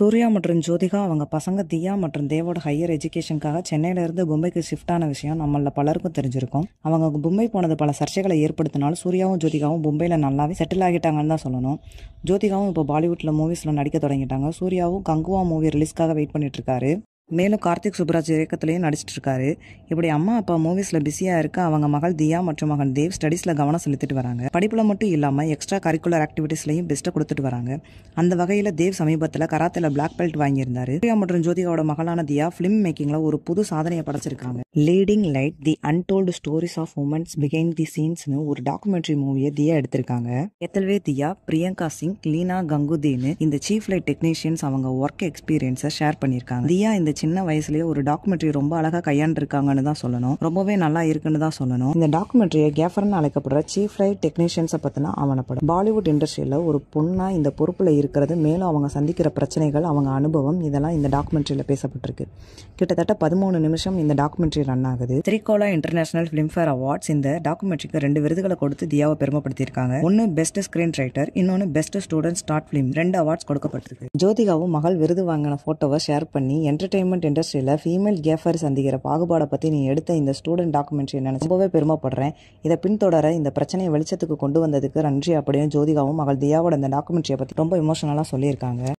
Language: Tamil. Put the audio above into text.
சூர்யா மற்றும் ஜோதிகா அவங்க பசங்க தியா மற்றும் தேவோட ஹையர் எஜுகேஷனுக்காக இருந்து பும்பைக்கு ஷிஃப்ட் ஆன விஷயம் நம்மள பலருக்கும் தெரிஞ்சிருக்கும் அவங்க மும்பை போனது பல சர்ச்சைகளை ஏற்படுத்தினாலும் சூர்யாவும் ஜோதிகாவும் மும்பையில் நல்லாவே செட்டில் ஆகிட்டாங்கன்னு தான் சொல்லணும் ஜோதிகாவும் இப்போ பாலிவுட்டில் மூவிஸ்ல நடிக்க தொடங்கிட்டாங்க சூர்யாவும் கங்குவா மூவி ரிலீஸ்க்காக வெயிட் பண்ணிட்டு இருக்காரு மேலும் கார்த்திக் சுப்ராஜ் இயக்கத்துலேயும் இருக்காரு இப்படி அம்மா அப்பா மூவிஸில் பிஸியாக இருக்க அவங்க மகள் தியா மற்றும் மகன் தேவ் ஸ்டடீஸில் கவனம் செலுத்திட்டு வராங்க படிப்பில் மட்டும் இல்லாமல் எக்ஸ்ட்ரா கரிக்குலர் ஆக்டிவிட்டீஸ்லையும் பெஸ்ட்டாக கொடுத்துட்டு வராங்க அந்த வகையில் தேவ் சமீபத்தில் கராத்தில் பிளாக் பெல்ட் வாங்கியிருந்தார் பிரியா மற்றும் ஜோதிகாவோட மகளான தியா ஃபிலிம் மேக்கிங்கில் ஒரு புது சாதனையை படைச்சிருக்காங்க leading light the untold stories of womens பிகைன் தி சீன்ஸ்னு ஒரு டாக்குமெண்ட்ரி மூவியை தியா எடுத்திருக்காங்க எத்தல்வே தியா பிரியங்கா சிங் லீனா கங்குதேன்னு இந்த சீஃப் லைட் டெக்னீஷியன்ஸ் அவங்க ஒர்க் எக்ஸ்பீரியன்ஸை ஷேர் பண்ணியிருக்காங்க தியா இந்த சின்ன வயசுலேயே ஒரு டாக்குமெண்ட்ரி ரொம்ப அழகாக கையாண்டிருக்காங்கன்னு தான் சொல்லணும் ரொம்பவே நல்லா இருக்குன்னு தான் சொல்லணும் இந்த டாக்குமெண்ட்ரியை கேஃபர்னு அழைக்கப்படுற சீஃப் ரைட் டெக்னீஷியன்ஸை பத்தினா ஆவணப்படும் பாலிவுட் இண்டஸ்ட்ரியில் ஒரு பொண்ணாக இந்த பொறுப்பில் இருக்கிறது மேலும் அவங்க சந்திக்கிற பிரச்சனைகள் அவங்க அனுபவம் இதெல்லாம் இந்த டாக்குமெண்ட்ரியில் பேசப்பட்டிருக்கு கிட்டத்தட்ட பதிமூணு நிமிஷம் இந்த டாக்குமெண்ட்ரி ரன் ஆகுது திரிகோலா இன்டர்நேஷனல் ஃபேர் அவார்ட்ஸ் இந்த டாக்குமெண்ட்ரிக்கு ரெண்டு விருதுகளை கொடுத்து தியாவை பெருமைப்படுத்தியிருக்காங்க ஒன்று பெஸ்ட் ஸ்கிரீன் ரைட்டர் இன்னொன்னு பெஸ்ட் ஸ்டூடெண்ட் ஸ்டார்ட் ஃபிலிம் ரெண்டு அவார்ட்ஸ் கொடுக்கப்பட்டிருக்கு ஜோதிகாவும் மகள் விருது வாங்கின ஃபோட்டோவை ஷேர் பண்ணி என்டர்டைன்மெண்ட் என்டர்டைன்மெண்ட் இண்டஸ்ட்ரியில் ஃபீமேல் கேஃபர் சந்திக்கிற பாகுபாடை பற்றி நீ எடுத்த இந்த ஸ்டூடெண்ட் டாக்குமெண்ட்ஸ் என்ன ரொம்பவே பெருமைப்படுறேன் இதை பின்தொடர இந்த பிரச்சனையை வெளிச்சத்துக்கு கொண்டு வந்ததுக்கு நன்றி அப்படியும் ஜோதிகாவும் மகள் தியாவோட இந்த டாக்குமெண்ட்ரியை பற்றி ரொம்ப இமோஷனலாக சொல்லியிருக்காங்க